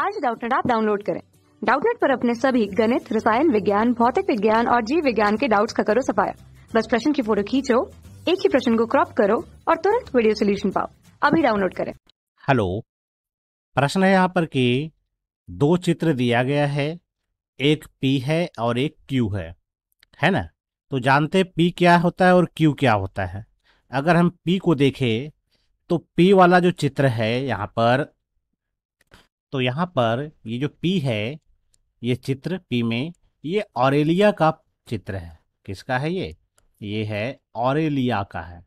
आज डाउटनेट आप डाउनलोड करें डाउटनेट पर अपने सभी गणित रसायन विज्ञान भौतिक विज्ञान और जीव विज्ञान के डाउट्स का करो सफाया बस प्रश्न की फोटो खींचो एक ही प्रश्न को क्रॉप करो और तुरंत वीडियो सोल्यूशन पाओ अभी डाउनलोड करें हेलो प्रश्न है यहाँ पर कि दो चित्र दिया गया है एक पी है और एक क्यू है है ना तो जानते पी क्या होता है और क्यू क्या होता है अगर हम पी को देखें तो पी वाला जो चित्र है यहाँ पर तो यहाँ पर ये जो पी है ये चित्र पी में ये ऑरेलिया का चित्र है किसका है ये ये है ऑरेलिया का है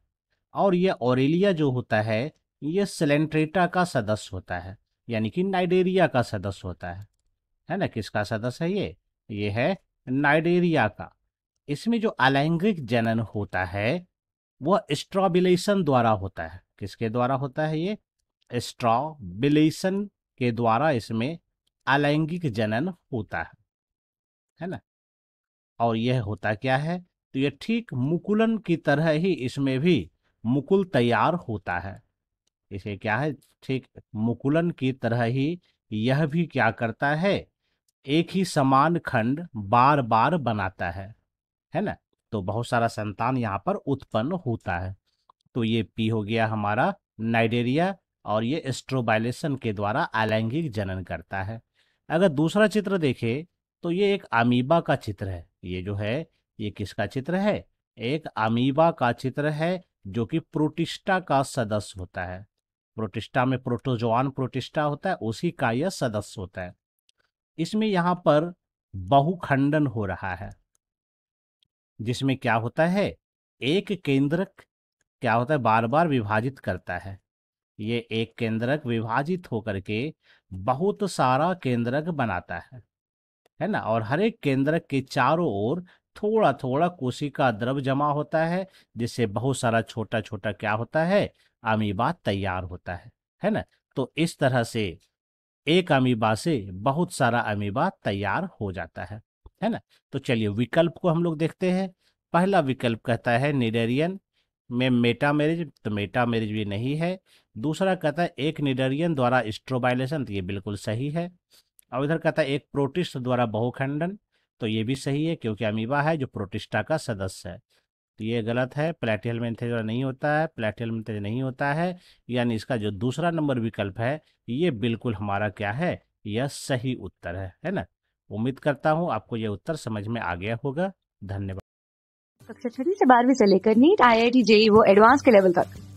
और ये ऑरेलिया जो होता है ये सिलेंट्रेटा का सदस्य होता है यानी कि नाइडेरिया का सदस्य होता है है ना किसका सदस्य है ये ये है नाइडेरिया का इसमें जो अलैंगिक जनन होता है वह स्ट्रॉबिलेशन द्वारा होता है किसके द्वारा होता है ये स्ट्रॉबिलेशन के द्वारा इसमें अलैंगिक जनन होता है है ना और यह होता क्या है तो यह ठीक मुकुलन की तरह ही इसमें भी मुकुल तैयार होता है इसे क्या है ठीक मुकुलन की तरह ही यह भी क्या करता है एक ही समान खंड बार बार बनाता है है ना तो बहुत सारा संतान यहाँ पर उत्पन्न होता है तो ये पी हो गया हमारा नाइडेरिया और ये एस्ट्रोबाइलेशन के द्वारा अलैंगिक जनन करता है अगर दूसरा चित्र देखे तो ये एक अमीबा का चित्र है ये जो है ये किसका चित्र है एक अमीबा का चित्र है जो कि प्रोटिस्टा का सदस्य होता है प्रोटिस्टा में प्रोटोजोआन प्रोटिस्टा होता है उसी का यह सदस्य होता है इसमें यहाँ पर बहुखंडन हो रहा है जिसमें क्या होता है एक केंद्रक क्या होता है बार बार विभाजित करता है ये एक केंद्रक विभाजित होकर के बहुत सारा केंद्रक बनाता है है ना और हर एक केंद्रक के चारों ओर थोड़ा थोड़ा कोशिका द्रव जमा होता है जिससे बहुत सारा छोटा छोटा क्या होता है अमीबा तैयार होता है है ना तो इस तरह से एक अमीबा से बहुत सारा अमीबा तैयार हो जाता है है ना तो चलिए विकल्प को हम लोग देखते हैं पहला विकल्प कहता है निडेरियन में मेटा मैरिज तो मेटा मैरिज भी नहीं है दूसरा कहता है एक निडरियन द्वारा स्ट्रोबाइलेशन तो ये बिल्कुल सही है और इधर कहता है एक प्रोटिस्ट द्वारा बहुखंडन तो ये भी सही है क्योंकि अमीबा है जो प्रोटिस्टा का सदस्य है तो ये गलत है प्लेटियल मेंथेजर नहीं होता है प्लेटियल मेंथेज नहीं होता है यानी इसका जो दूसरा नंबर विकल्प है ये बिल्कुल हमारा क्या है यह सही उत्तर है है ना उम्मीद करता हूँ आपको यह उत्तर समझ में आ गया होगा धन्यवाद कक्षा छठी से बारहवीं से लेकर NEET I I T JEE वो एडवांस के लेवल तक